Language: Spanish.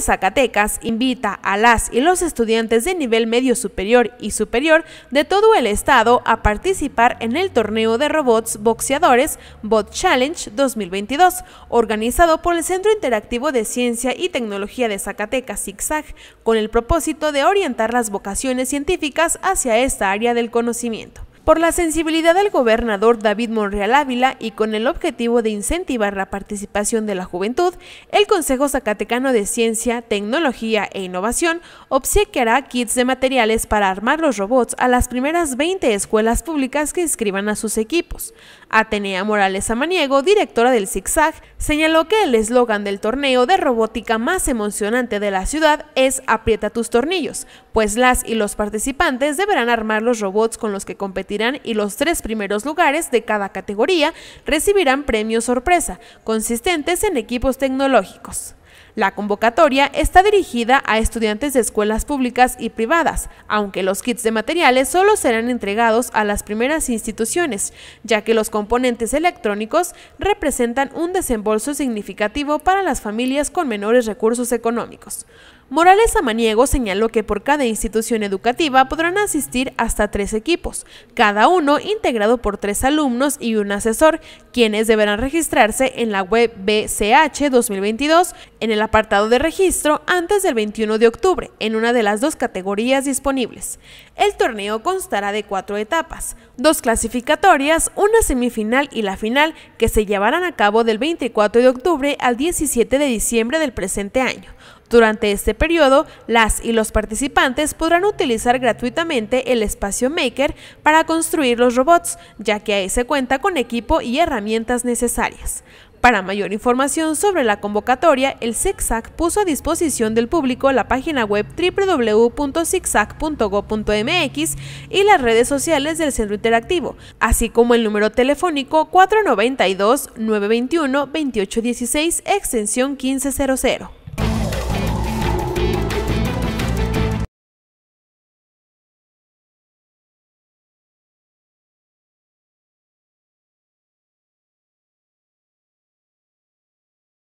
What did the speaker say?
Zacatecas invita a las y los estudiantes de nivel medio superior y superior de todo el estado a participar en el torneo de robots boxeadores Bot Challenge 2022, organizado por el Centro Interactivo de Ciencia y Tecnología de Zacatecas ZigZag, con el propósito de orientar las vocaciones científicas hacia esta área del conocimiento por la sensibilidad del gobernador David Monreal Ávila y con el objetivo de incentivar la participación de la juventud, el Consejo Zacatecano de Ciencia, Tecnología e Innovación obsequiará kits de materiales para armar los robots a las primeras 20 escuelas públicas que inscriban a sus equipos. Atenea Morales Amaniego, directora del ZigZag, señaló que el eslogan del torneo de robótica más emocionante de la ciudad es Aprieta tus tornillos, pues las y los participantes deberán armar los robots con los que competir y los tres primeros lugares de cada categoría recibirán premios sorpresa, consistentes en equipos tecnológicos. La convocatoria está dirigida a estudiantes de escuelas públicas y privadas, aunque los kits de materiales solo serán entregados a las primeras instituciones, ya que los componentes electrónicos representan un desembolso significativo para las familias con menores recursos económicos. Morales Amaniego señaló que por cada institución educativa podrán asistir hasta tres equipos, cada uno integrado por tres alumnos y un asesor, quienes deberán registrarse en la web BCH 2022 en el apartado de registro antes del 21 de octubre, en una de las dos categorías disponibles. El torneo constará de cuatro etapas, dos clasificatorias, una semifinal y la final, que se llevarán a cabo del 24 de octubre al 17 de diciembre del presente año. Durante este periodo, las y los participantes podrán utilizar gratuitamente el espacio Maker para construir los robots, ya que ahí se cuenta con equipo y herramientas necesarias. Para mayor información sobre la convocatoria, el ZigZag puso a disposición del público la página web www.zigzag.go.mx y las redes sociales del Centro Interactivo, así como el número telefónico 492-921-2816, extensión 1500.